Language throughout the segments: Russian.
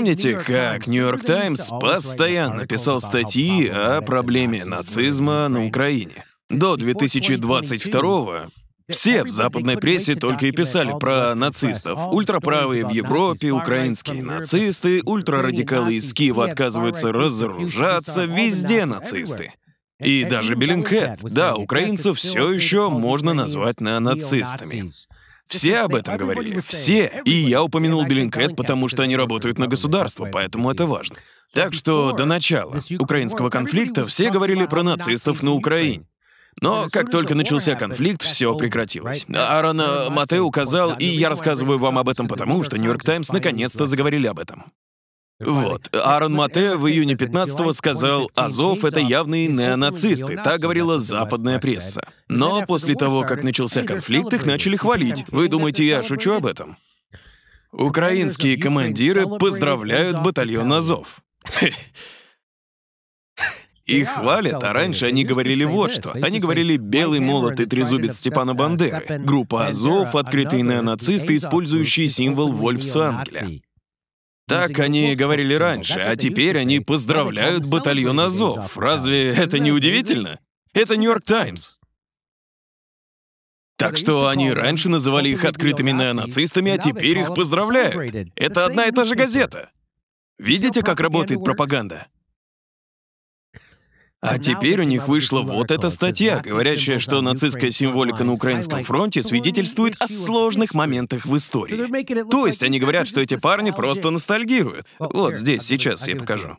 Помните, как «Нью-Йорк Таймс» постоянно писал статьи о проблеме нацизма на Украине? До 2022 все в западной прессе только и писали про нацистов. Ультраправые в Европе, украинские нацисты, ультрарадикалы из Киева отказываются разоружаться, везде нацисты. И даже Беллингхэт, да, украинцев все еще можно назвать на нацистами. Все об этом говорили. Все. И я упомянул Беллингкэт, потому что они работают на государство, поэтому это важно. Так что до начала украинского конфликта все говорили про нацистов на Украине. Но как только начался конфликт, все прекратилось. Аарон Матео указал, и я рассказываю вам об этом потому, что «Нью-Йорк Таймс» наконец-то заговорили об этом. Вот, Аарон Мате в июне 15-го сказал, «Азов — это явные неонацисты», так говорила западная пресса. Но после того, как начался конфликт, их начали хвалить. Вы думаете, я шучу об этом? Украинские командиры поздравляют батальон Азов. Их хвалят, а раньше они говорили вот что. Они говорили «белый молот и трезубец Степана Бандеры», группа Азов, открытые неонацисты, использующие символ Вольфсангеля. Так они говорили раньше, а теперь они поздравляют батальон Азов. Разве это не удивительно? Это Нью-Йорк Таймс. Так что они раньше называли их открытыми неонацистами, а теперь их поздравляют. Это одна и та же газета. Видите, как работает пропаганда? А теперь у них вышла вот эта статья, говорящая, что а нацистская символика на Украинском фронте свидетельствует о сложных моментах в истории. То есть они говорят, что эти парни просто ностальгируют. Вот здесь сейчас я покажу.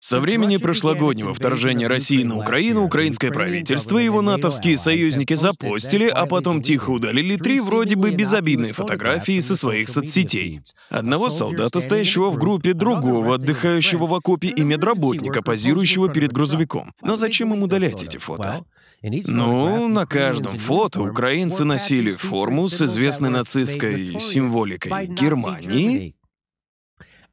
Со времени прошлогоднего вторжения России на Украину украинское правительство и его натовские союзники запостили, а потом тихо удалили три вроде бы безобидные фотографии со своих соцсетей. Одного солдата, стоящего в группе, другого, отдыхающего в окопе и медработника, позирующего перед грузовиком. Но зачем им удалять эти фото? Ну, на каждом фото украинцы носили форму с известной нацистской символикой Германии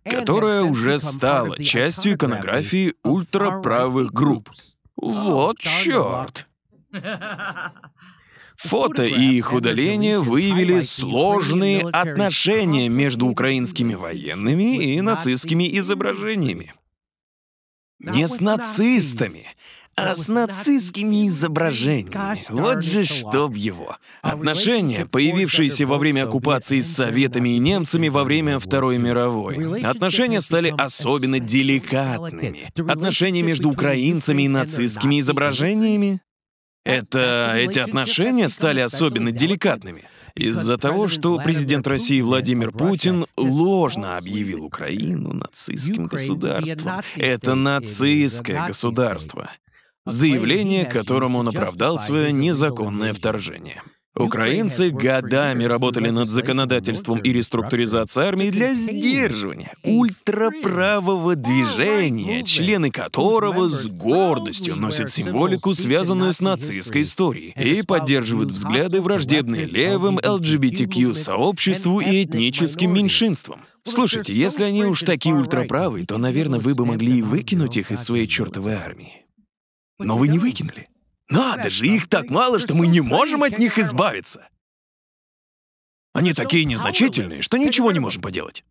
которая уже стала частью иконографии ультраправых групп. Вот черт! Фото и их удаление выявили сложные отношения между украинскими военными и нацистскими изображениями. Не с нацистами, а с нацистскими изображениями. Вот же что чтоб его. Отношения, появившиеся во время оккупации с советами и немцами во время Второй мировой. Отношения стали особенно деликатными. Отношения между украинцами и нацистскими изображениями? Это эти отношения стали особенно деликатными из-за того, что президент России Владимир Путин ложно объявил Украину нацистским государством. Это нацистское государство заявление, которым он оправдал свое незаконное вторжение. Украинцы годами работали над законодательством и реструктуризацией армии для сдерживания ультраправого движения, члены которого с гордостью носят символику, связанную с нацистской историей, и поддерживают взгляды враждебные левым, ЛГБТК-сообществу и этническим меньшинствам. Слушайте, если они уж такие ультраправые, то, наверное, вы бы могли и выкинуть их из своей чертовой армии. Но вы не выкинули. Надо же, их так мало, что мы не можем от них избавиться. Они такие незначительные, что ничего не можем поделать.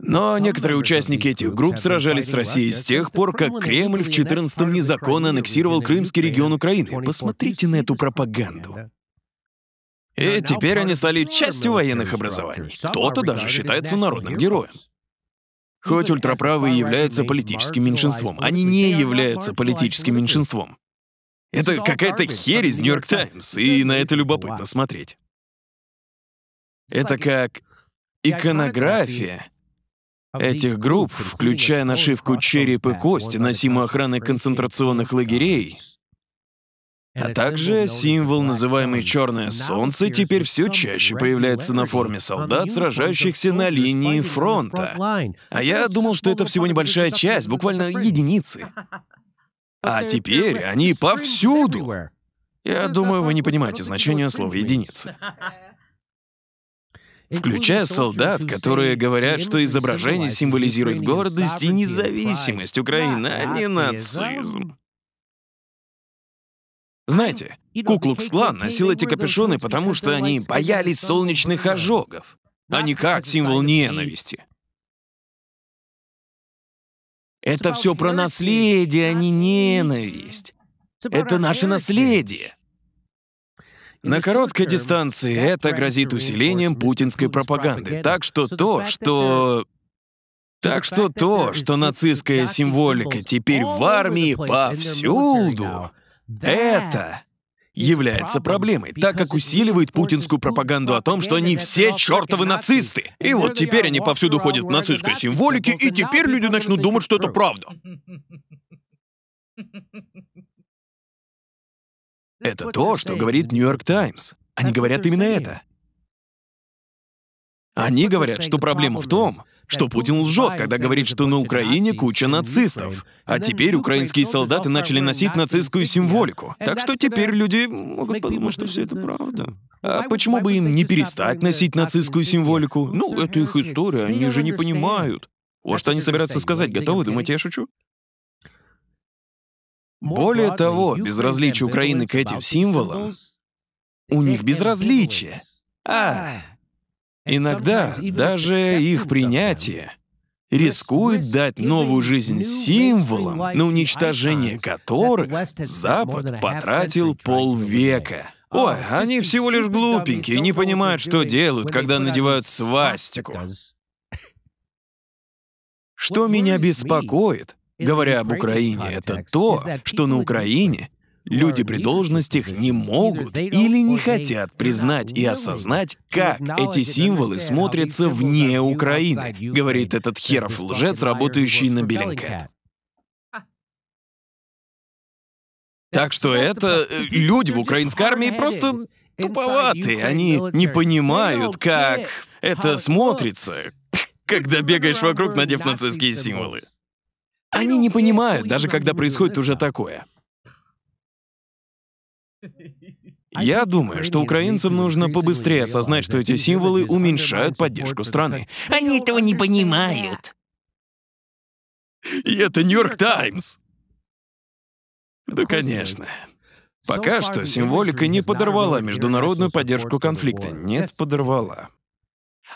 Но некоторые участники этих групп сражались с Россией с тех пор, как Кремль в 14-м незаконно аннексировал Крымский регион Украины. Посмотрите на эту пропаганду. И теперь они стали частью военных образований. Кто-то даже считается народным героем. Хоть ультраправые являются политическим меньшинством, они не являются политическим меньшинством. Это какая-то херь из «Нью-Йорк Таймс», и на это любопытно смотреть. Это как иконография этих групп, включая нашивку «Череп и кости», носимую охраной концентрационных лагерей, а также символ, называемый «черное солнце», теперь все чаще появляется на форме солдат, сражающихся на линии фронта. А я думал, что это всего небольшая часть, буквально единицы. А теперь они повсюду. Я думаю, вы не понимаете значение слова «единицы» включая солдат, которые говорят, что изображение символизирует гордость и независимость Украины, а не нацизм. Знаете, Куклукс-клан носил эти капюшоны, потому что они боялись солнечных ожогов, а не как символ ненависти. Это все про наследие, а не ненависть. Это наше наследие. На короткой дистанции это грозит усилением путинской пропаганды. Так что то, что... Так что то, что нацистская символика теперь в армии повсюду, это является проблемой, так как усиливает путинскую пропаганду о том, что они все чертовы нацисты. И вот теперь они повсюду ходят в нацистской символике, и теперь люди начнут думать, что это правда. Это то, э, что говорит Нью-Йорк Таймс. Они говорят именно это. Они говорят, что проблема в том, что Путин лжет, когда говорит, что на Украине куча нацистов. А теперь украинские солдаты начали носить нацистскую символику. Так что теперь люди могут подумать, что все это правда. А почему бы им не перестать носить нацистскую символику? Ну, это их история, они же не понимают. Вот что они собираются сказать. Готовы? думать я шучу? Более того, безразличие Украины к этим символам, у них безразличие. А, Иногда даже их принятие рискует дать новую жизнь символам, на уничтожение которых Запад потратил полвека. Ой, oh, они всего лишь глупенькие, не понимают, что делают, когда надевают свастику. Что меня беспокоит, говоря об Украине, это то, что на Украине Люди при должностях не могут или не хотят признать и осознать, как эти символы смотрятся вне Украины, говорит этот херов лжец, работающий на Беллингкэт. Так что это... Э, люди в украинской армии просто туповатые. Они не понимают, как это смотрится, когда бегаешь вокруг, надев нацистские символы. Они не понимают, даже когда происходит уже такое. А Я думаю, что украинцам нужно побыстрее осознать, что эти символы уменьшают поддержку страны. Они этого не понимают. И это Нью-Йорк Таймс. Ну, да, конечно. Пока что символика не подорвала международную поддержку конфликта. Нет, подорвала.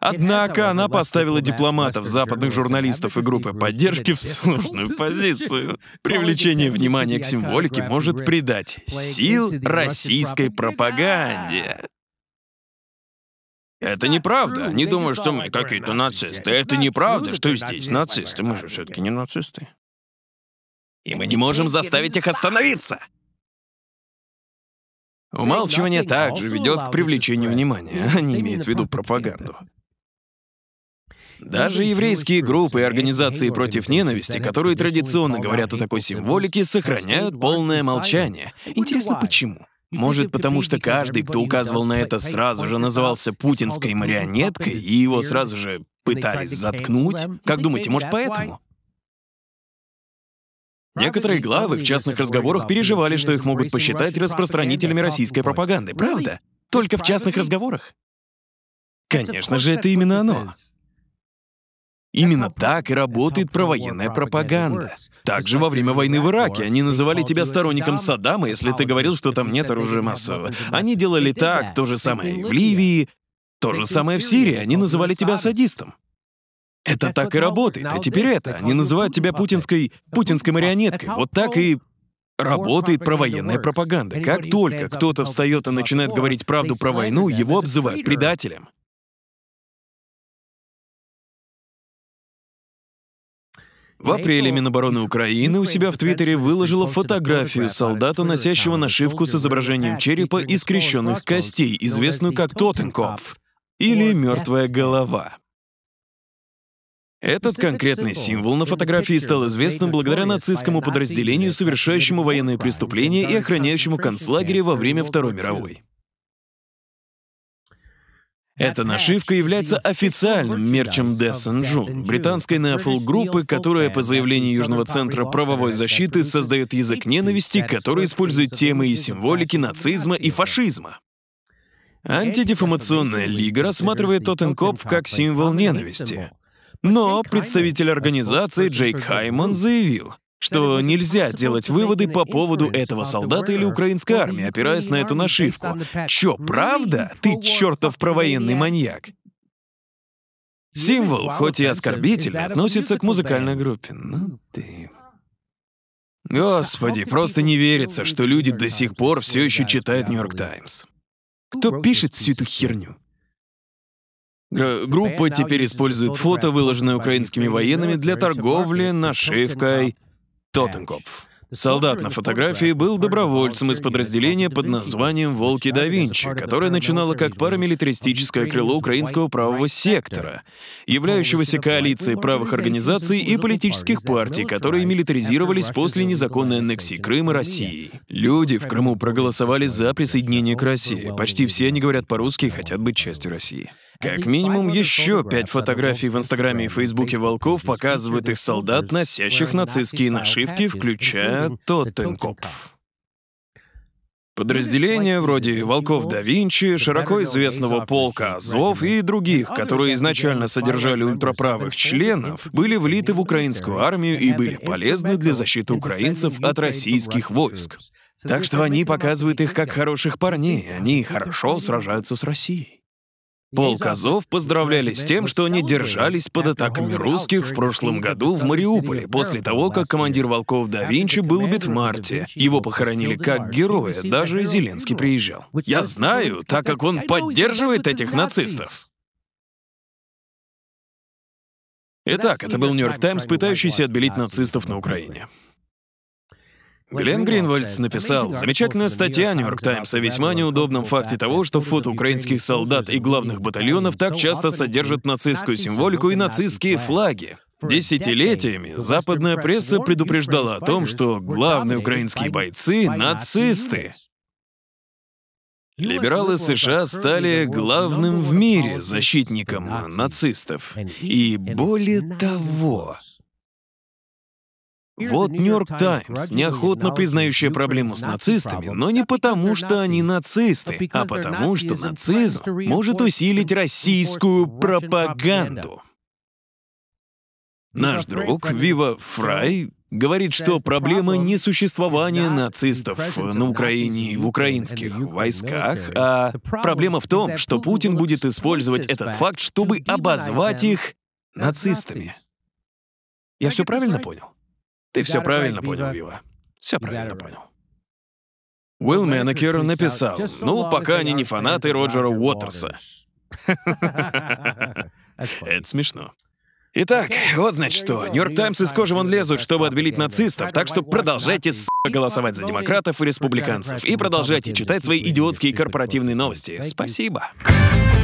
Однако она поставила дипломатов, западных журналистов и группы поддержки в сложную позицию. Привлечение внимания к символике может придать сил российской пропаганде. Это неправда. Не думаю, что мы какие-то нацисты. Это неправда, что здесь нацисты. Мы же все-таки не нацисты. И мы не можем заставить их остановиться. Умалчивание также ведет к привлечению внимания. Они имеют в виду пропаганду. Даже еврейские группы и организации против ненависти, которые традиционно говорят о такой символике, сохраняют полное молчание. Интересно, почему? Может, потому что каждый, кто указывал на это, сразу же назывался путинской марионеткой, и его сразу же пытались заткнуть? Как думаете, может, поэтому? Некоторые главы в частных разговорах переживали, что их могут посчитать распространителями российской пропаганды, правда? Только в частных разговорах? Конечно же, это именно оно. Именно так и работает провоенная пропаганда. Также во время войны в Ираке они называли тебя сторонником Саддама, если ты говорил, что там нет оружия массового. Они делали так, то же самое и в Ливии, то же самое в Сирии, они называли тебя садистом. Это так и работает, а теперь это. Они называют тебя путинской... путинской марионеткой. Вот так и работает провоенная пропаганда. Как только кто-то встает и начинает говорить правду про войну, его обзывают предателем. В апреле Минобороны Украины у себя в Твиттере выложила фотографию солдата, носящего нашивку с изображением черепа и скрещенных костей, известную как Тоттенкопф или «Мертвая голова». Этот конкретный символ на фотографии стал известным благодаря нацистскому подразделению, совершающему военные преступления и охраняющему концлагеря во время Второй мировой. Эта нашивка является официальным мерчем Дессенджу, британской неофолл-группы, которая, по заявлению Южного центра правовой защиты, создает язык ненависти, который использует темы и символики нацизма и фашизма. Антидефамационная лига рассматривает Тоттенкоп как символ ненависти. Но представитель организации Джейк Хайман заявил, что нельзя делать выводы по поводу этого солдата или украинской армии, опираясь на эту нашивку. Чё, правда? Ты чертов провоенный маньяк. Символ, хоть и оскорбительный, относится к музыкальной группе. Ну ты... Господи, просто не верится, что люди до сих пор все еще читают «Нью-Йорк Таймс». Кто пишет всю эту херню? Г группа теперь использует фото, выложенное украинскими военными, для торговли, нашивкой, Тоттенкопф. Солдат ну, на фотографии был добровольцем из подразделения под названием «Волки да Винчи», которое начинало как парамилитаристическое крыло украинского правого сектора, являющегося коалицией правых организаций и политических партий, которые милитаризировались после незаконной аннексии Крыма России. Люди в Крыму проголосовали за присоединение к России. Почти все они говорят по-русски и хотят быть частью России. Как минимум еще пять фотографий в Инстаграме и Фейсбуке волков показывают их солдат, носящих нацистские нашивки, включая Тоттенкопф. Подразделения вроде «Волков да Винчи», широко известного полка «Азов» и других, которые изначально содержали ультраправых членов, были влиты в украинскую армию и были полезны для защиты украинцев от российских войск. Так что они показывают их как хороших парней, они хорошо сражаются с Россией. Полказов поздравляли с тем, что они держались под атаками русских в прошлом году в Мариуполе, после того, как командир волков да Винчи был убит в марте. Его похоронили как героя, даже Зеленский приезжал. Я знаю, так как он поддерживает этих нацистов. Итак, это был Нью-Йорк Таймс, пытающийся отбелить нацистов на Украине. Глен Гринвальдс написал, замечательная статья «Нью-Йорк Таймс» о весьма неудобном факте того, что фото украинских солдат и главных батальонов так часто содержат нацистскую символику и нацистские флаги. Десятилетиями западная пресса предупреждала о том, что главные украинские бойцы — нацисты. Либералы США стали главным в мире защитником нацистов. И более того, вот «Нью-Йорк Таймс», неохотно признающая проблему с нацистами, но не потому, что они нацисты, а потому, что нацизм может усилить российскую пропаганду. Наш друг Вива Фрай говорит, что проблема не существования нацистов на Украине и в украинских войсках, а проблема в том, что Путин будет использовать этот факт, чтобы обозвать их нацистами. Я все правильно понял? Ты все правильно понял, Вива. Все правильно понял. Уилл Менекер написал, «Ну, пока они не фанаты Роджера Уотерса». Это смешно. Итак, вот значит что. Нью-Йорк Таймс из кожи вон лезут, чтобы отбелить нацистов, так что продолжайте, с***, голосовать за демократов и республиканцев. И продолжайте читать свои идиотские корпоративные новости. Спасибо. Спасибо.